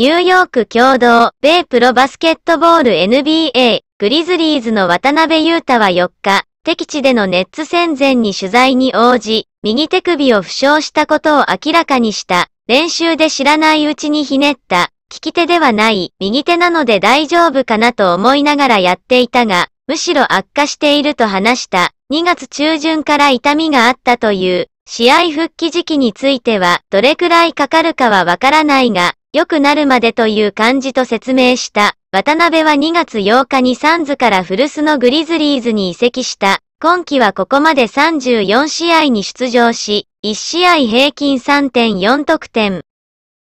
ニューヨーク共同、米プロバスケットボール NBA、グリズリーズの渡辺裕太は4日、敵地でのネッツ戦前に取材に応じ、右手首を負傷したことを明らかにした。練習で知らないうちにひねった。利き手ではない、右手なので大丈夫かなと思いながらやっていたが、むしろ悪化していると話した。2月中旬から痛みがあったという。試合復帰時期については、どれくらいかかるかはわからないが、良くなるまでという感じと説明した。渡辺は2月8日にサンズから古巣のグリズリーズに移籍した。今季はここまで34試合に出場し、1試合平均3.4得点、